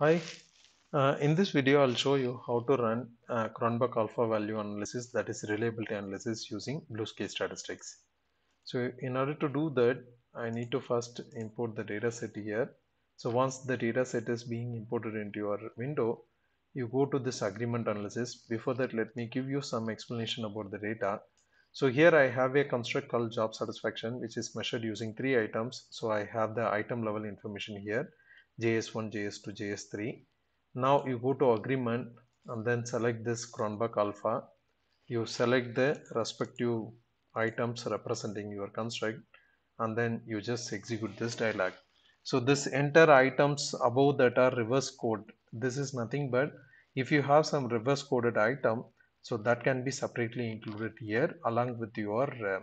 Hi, uh, in this video I'll show you how to run uh, Cronbach alpha value analysis that is reliability analysis using BlueSky statistics. So in order to do that I need to first import the data set here. So once the data set is being imported into your window you go to this agreement analysis. Before that let me give you some explanation about the data. So here I have a construct called job satisfaction which is measured using three items. So I have the item level information here JS1, JS2, JS3. Now you go to agreement and then select this Cronbach alpha. You select the respective items representing your construct and then you just execute this dialog. So this enter items above that are reverse code. This is nothing but if you have some reverse coded item, so that can be separately included here along with your uh,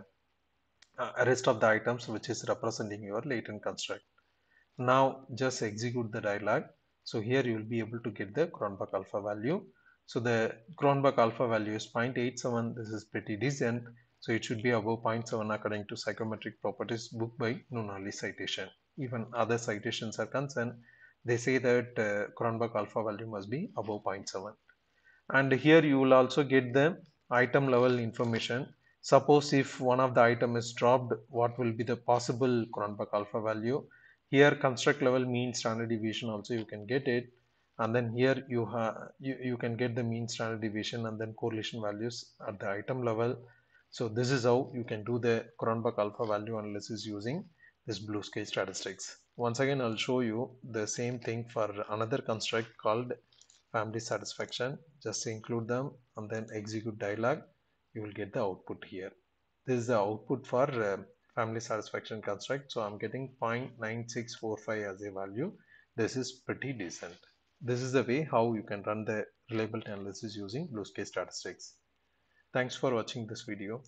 uh, rest of the items which is representing your latent construct. Now just execute the dialog. So here you will be able to get the Cronbach alpha value. So the Cronbach alpha value is 0.87. This is pretty decent. So it should be above 0.7 according to psychometric properties book by Nunali citation. Even other citations are concerned. They say that uh, Cronbach alpha value must be above 0.7. And here you will also get the item level information. Suppose if one of the item is dropped, what will be the possible Cronbach alpha value? here construct level mean standard deviation also you can get it and then here you have you, you can get the mean standard deviation and then correlation values at the item level so this is how you can do the Cronbach alpha value analysis using this blue sky statistics once again I'll show you the same thing for another construct called family satisfaction just include them and then execute dialog you will get the output here this is the output for uh, family satisfaction construct. So I'm getting 0.9645 as a value. This is pretty decent. This is the way how you can run the reliability analysis using blue sky statistics. Thanks for watching this video.